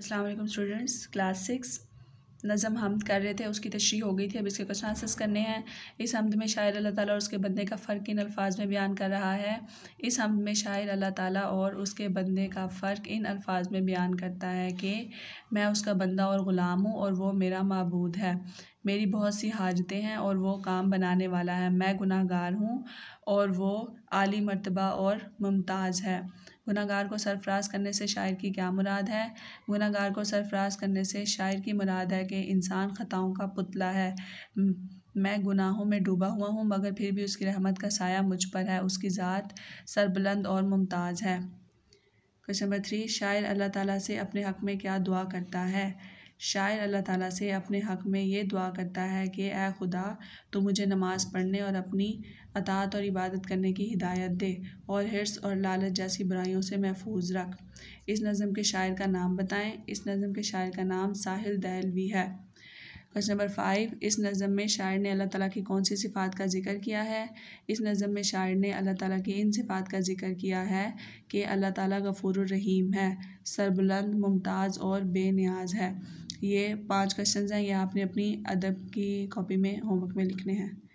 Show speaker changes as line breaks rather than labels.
अस्सलाम वालेकुम students class six नज़म हमद कर रहे थे उसकी तशरी हो गई थी अब इसके कुछ आंसर्स करने हैं इस हमद में शायर अल्लाह ताला और उसके बंदे का फ़र्क इन अल्फाज में बयान कर रहा है इस हमद में शायर अल्लाह ताला और उसके बंदे का फ़र्क इन अल्फाज में बयान करता है कि मैं उसका बंदा और ग़ुलाम हूँ और वो मेरा मबूद है मेरी बहुत सी हाजतें हैं और वो काम बनाने वाला है मैं गुनाहगार हूँ और वो आली मरतबा और मुमताज़ है गुनाहगार को सरफराज करने से शायर की क्या मुराद है गुनाहगार को सरफराज करने से शायर की मुराद है कि इंसान ख़ताओं का पुतला है मैं गुनाहों में डूबा हुआ हूँ मगर फिर भी उसकी रहमत का साया मुझ पर है उसकी ज़ात सरबुलंद और मुमताज़ है क्वेश्चन नंबर थ्री शायर अल्लाह ताला से अपने हक़ में क्या दुआ करता है शायर अल्लाह ताला से अपने हक़ में ये दुआ करता है कि ए खुदा तो मुझे नमाज़ पढ़ने और अपनी अतात और इबादत करने की हिदायत दे और हिरस और लालच जैसी बुराइयों से महफूज रख इस नज़म के शायर का नाम बताएं इस नज़म के शायर का नाम साहिल दहलवी है क्वेश्चन नंबर फाइव इस नज़म में शायर ने अल्लाह ताला की कौन सी सिफ़ात का जिक्र किया है इस नज़म में शायर ने अल्लाह ताला की इन सिफ़ात का जिक्र किया है कि अल्लाह ताला गफूर रहीम है सरबुलंद मुमताज़ और बेनियाज है ये पांच क्वेश्चंस हैं ये आपने अपनी अदब की कॉपी में होमवर्क में लिखने हैं